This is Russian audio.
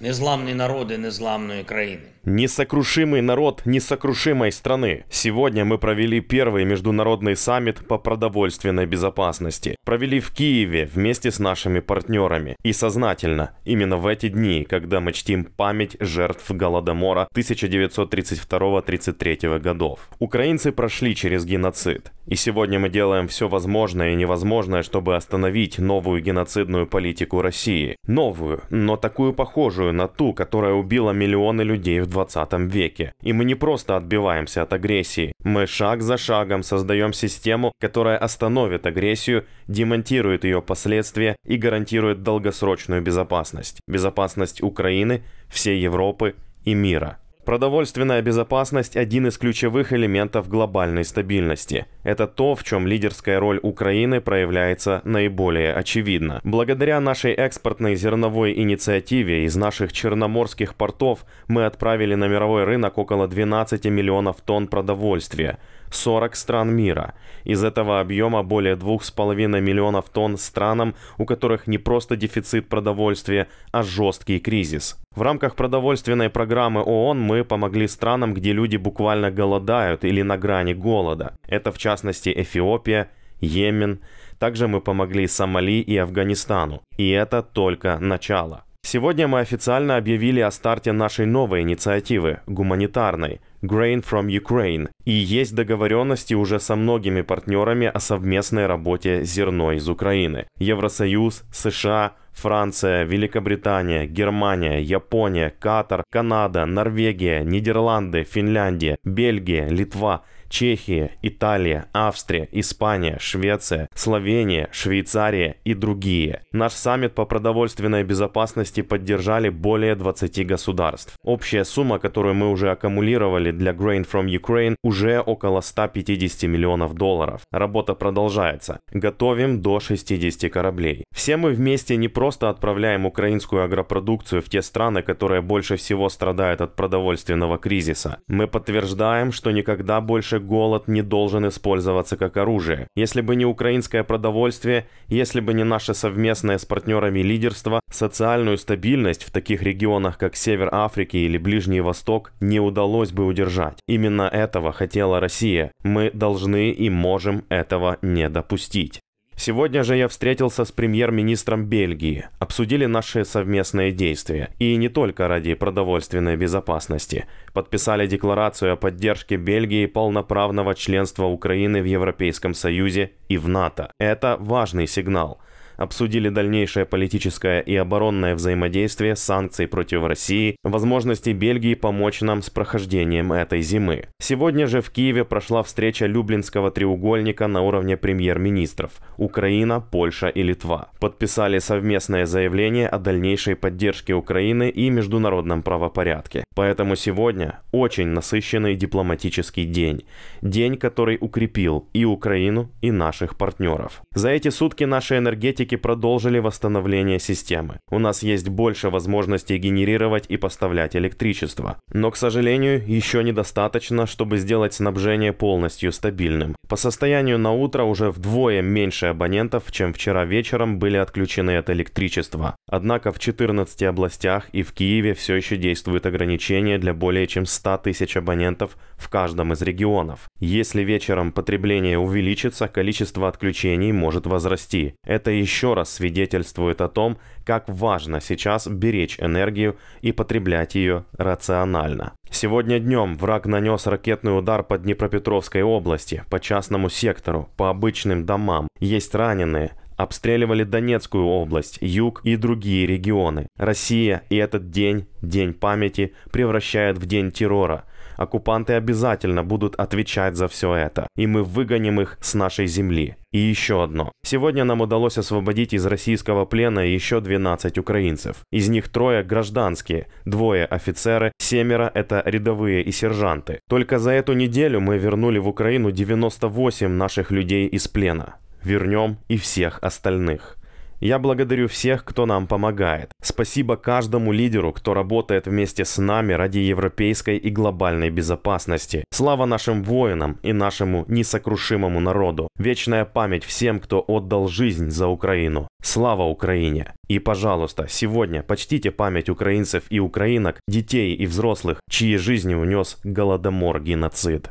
Незламные народы незламной Украины. Несокрушимый народ несокрушимой страны. Сегодня мы провели первый международный саммит по продовольственной безопасности. Провели в Киеве вместе с нашими партнерами. И сознательно, именно в эти дни, когда мы чтим память жертв Голодомора 1932-33 годов. Украинцы прошли через геноцид. И сегодня мы делаем все возможное и невозможное, чтобы остановить новую геноцидную политику России. Новую, но такую похожую на ту, которая убила миллионы людей в 20 веке. И мы не просто отбиваемся от агрессии. Мы шаг за шагом создаем систему, которая остановит агрессию, демонтирует ее последствия и гарантирует долгосрочную безопасность. Безопасность Украины, всей Европы и мира. Продовольственная безопасность – один из ключевых элементов глобальной стабильности. Это то, в чем лидерская роль Украины проявляется наиболее очевидно. Благодаря нашей экспортной зерновой инициативе из наших черноморских портов мы отправили на мировой рынок около 12 миллионов тонн продовольствия – 40 стран мира. Из этого объема более 2,5 миллионов тонн странам, у которых не просто дефицит продовольствия, а жесткий кризис. В рамках продовольственной программы ООН мы помогли странам, где люди буквально голодают или на грани голода. Это в частности Эфиопия, Йемен. Также мы помогли Сомали и Афганистану. И это только начало. Сегодня мы официально объявили о старте нашей новой инициативы, гуманитарной «Grain from Ukraine», и есть договоренности уже со многими партнерами о совместной работе «Зерно из Украины». Евросоюз, США, Франция, Великобритания, Германия, Япония, Катар, Канада, Норвегия, Нидерланды, Финляндия, Бельгия, Литва – Чехия, Италия, Австрия, Испания, Швеция, Словения, Швейцария и другие. Наш саммит по продовольственной безопасности поддержали более 20 государств. Общая сумма, которую мы уже аккумулировали для Grain from Ukraine, уже около 150 миллионов долларов. Работа продолжается. Готовим до 60 кораблей. Все мы вместе не просто отправляем украинскую агропродукцию в те страны, которые больше всего страдают от продовольственного кризиса. Мы подтверждаем, что никогда больше голод не должен использоваться как оружие. Если бы не украинское продовольствие, если бы не наше совместное с партнерами лидерство, социальную стабильность в таких регионах, как Север Африки или Ближний Восток, не удалось бы удержать. Именно этого хотела Россия. Мы должны и можем этого не допустить. Сегодня же я встретился с премьер-министром Бельгии, обсудили наши совместные действия, и не только ради продовольственной безопасности. Подписали декларацию о поддержке Бельгии полноправного членства Украины в Европейском Союзе и в НАТО. Это важный сигнал – обсудили дальнейшее политическое и оборонное взаимодействие санкции против России, возможности Бельгии помочь нам с прохождением этой зимы. Сегодня же в Киеве прошла встреча Люблинского треугольника на уровне премьер-министров – Украина, Польша и Литва. Подписали совместное заявление о дальнейшей поддержке Украины и международном правопорядке. Поэтому сегодня очень насыщенный дипломатический день. День, который укрепил и Украину, и наших партнеров. За эти сутки наши энергетики разработчики продолжили восстановление системы. У нас есть больше возможностей генерировать и поставлять электричество. Но, к сожалению, еще недостаточно, чтобы сделать снабжение полностью стабильным. По состоянию на утро уже вдвое меньше абонентов, чем вчера вечером были отключены от электричества. Однако в 14 областях и в Киеве все еще действуют ограничения для более чем 100 тысяч абонентов в каждом из регионов. Если вечером потребление увеличится, количество отключений может возрасти. Это еще еще раз свидетельствует о том, как важно сейчас беречь энергию и потреблять ее рационально. Сегодня днем враг нанес ракетный удар по Днепропетровской области, по частному сектору, по обычным домам. Есть раненые, обстреливали Донецкую область, юг и другие регионы. Россия и этот день, день памяти, превращает в день террора. Оккупанты обязательно будут отвечать за все это, и мы выгоним их с нашей земли. И еще одно. Сегодня нам удалось освободить из российского плена еще 12 украинцев. Из них трое гражданские, двое офицеры, семеро это рядовые и сержанты. Только за эту неделю мы вернули в Украину 98 наших людей из плена вернем и всех остальных. Я благодарю всех, кто нам помогает. Спасибо каждому лидеру, кто работает вместе с нами ради европейской и глобальной безопасности. Слава нашим воинам и нашему несокрушимому народу. Вечная память всем, кто отдал жизнь за Украину. Слава Украине! И, пожалуйста, сегодня почтите память украинцев и украинок, детей и взрослых, чьи жизни унес голодомор-геноцид.